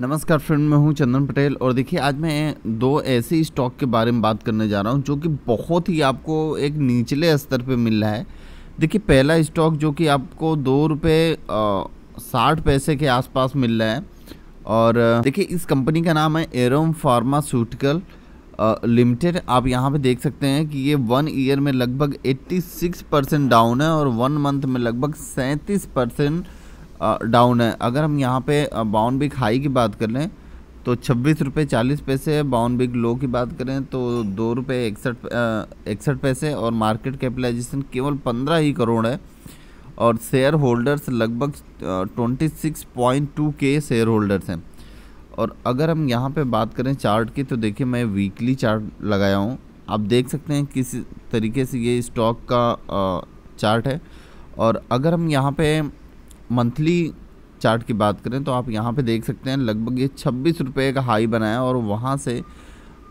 नमस्कार फ्रेंड मैं हूं चंदन पटेल और देखिए आज मैं दो ऐसे स्टॉक के बारे में बात करने जा रहा हूं जो कि बहुत ही आपको एक निचले स्तर पे मिल रहा है देखिए पहला स्टॉक जो कि आपको दो रुपये साठ पैसे के आसपास मिल रहा है और देखिए इस कंपनी का नाम है एरोम फार्मास्यूटिकल लिमिटेड आप यहाँ पे देख सकते हैं कि ये वन ईयर में लगभग 86 परसेंट डाउन है और वन मंथ में लगभग सैंतीस परसेंट डाउन है अगर हम यहाँ पे बाउंड बिग हाई की बात कर लें तो छब्बीस रुपये चालीस पैसे बाउंड बिग लो की बात करें तो दो रुपये इकसठ इकसठ पैसे और मार्केट कैपिटलाइजेशन केवल पंद्रह ही करोड़ है और शेयर होल्डर्स लगभग twenty six point two K share holders हैं और अगर हम यहाँ पे बात करें चार्ट की तो देखिए मैं वीकली चार्ट लगाया हूँ आप देख सकते हैं किस तरीके से ये स्टॉक का चार्ट है और अगर हम यहाँ पे मंथली चार्ट की बात करें तो आप यहाँ पे देख सकते हैं लगभग ये छब्बीस रुपये का हाई बनाया और वहाँ से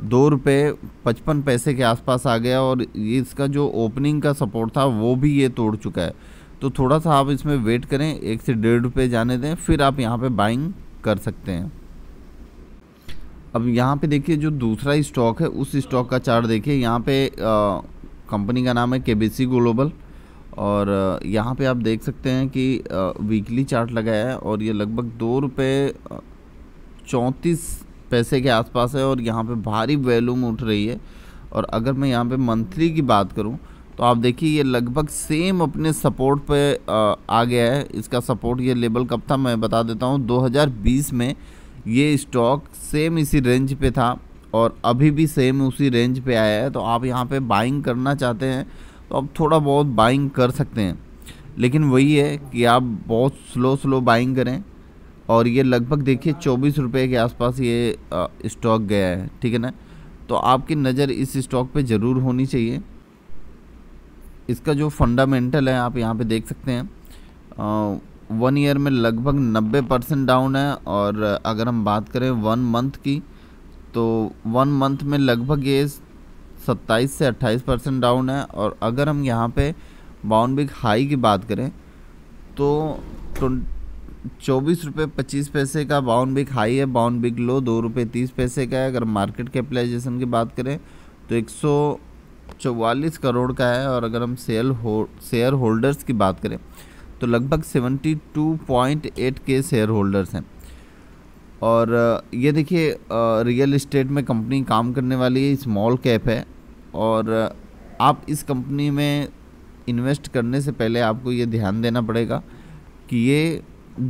दो रुपये पचपन पैसे के आसपास आ गया और ये इसका जो ओपनिंग का सपोर्ट था वो भी ये तोड़ चुका है तो थोड़ा सा आप इसमें वेट करें एक से डेढ़ रुपये जाने दें फिर आप यहाँ पर बाइंग कर सकते हैं अब यहाँ पे देखिए जो दूसरा स्टॉक है उस स्टॉक का चार्ट देखिए यहाँ पे कंपनी का नाम है के ग्लोबल और यहाँ पे आप देख सकते हैं कि वीकली चार्ट लगाया है और ये लगभग दो रुपये चौंतीस पैसे के आसपास है और यहाँ पे भारी वैल्यूम उठ रही है और अगर मैं यहाँ पे मंथली की बात करूँ तो आप देखिए ये लगभग सेम अपने सपोर्ट पे आ गया है इसका सपोर्ट ये लेवल कब था मैं बता देता हूँ 2020 में ये स्टॉक सेम इसी रेंज पे था और अभी भी सेम उसी रेंज पे आया है तो आप यहाँ पे बाइंग करना चाहते हैं तो आप थोड़ा बहुत बाइंग कर सकते हैं लेकिन वही है कि आप बहुत स्लो स्लो बाइंग करें और ये लगभग देखिए चौबीस रुपये के आसपास ये स्टॉक गया है ठीक है ना तो आपकी नज़र इस स्टॉक पे ज़रूर होनी चाहिए इसका जो फंडामेंटल है आप यहाँ पे देख सकते हैं वन ईयर में लगभग 90 परसेंट डाउन है और अगर हम बात करें वन मंथ की तो वन मंथ में लगभग ये सत्ताईस से अट्ठाईस परसेंट डाउन है और अगर हम यहाँ पे बाउंड बिग हाई की बात करें तो चौबीस रुपये पच्चीस पैसे का बाउंड बिग हाई है बाउंड बिग लो दो रुपये तीस पैसे का है अगर मार्केट कैपिटलाइजेशन की बात करें तो एक सौ चौवालीस करोड़ का है और अगर हम सेल हो शेयर होल्डर्स की बात करें तो लगभग seventy two point eight K share holders हैं और ये देखिए रियल इस्टेट में कंपनी काम करने वाली स्मॉल कैप है और आप इस कंपनी में इन्वेस्ट करने से पहले आपको ये ध्यान देना पड़ेगा कि ये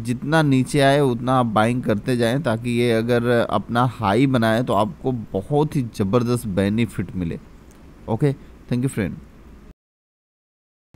जितना नीचे आए उतना आप बाइंग करते जाएं ताकि ये अगर अपना हाई बनाए तो आपको बहुत ही ज़बरदस्त बेनिफिट मिले ओके थैंक यू फ्रेंड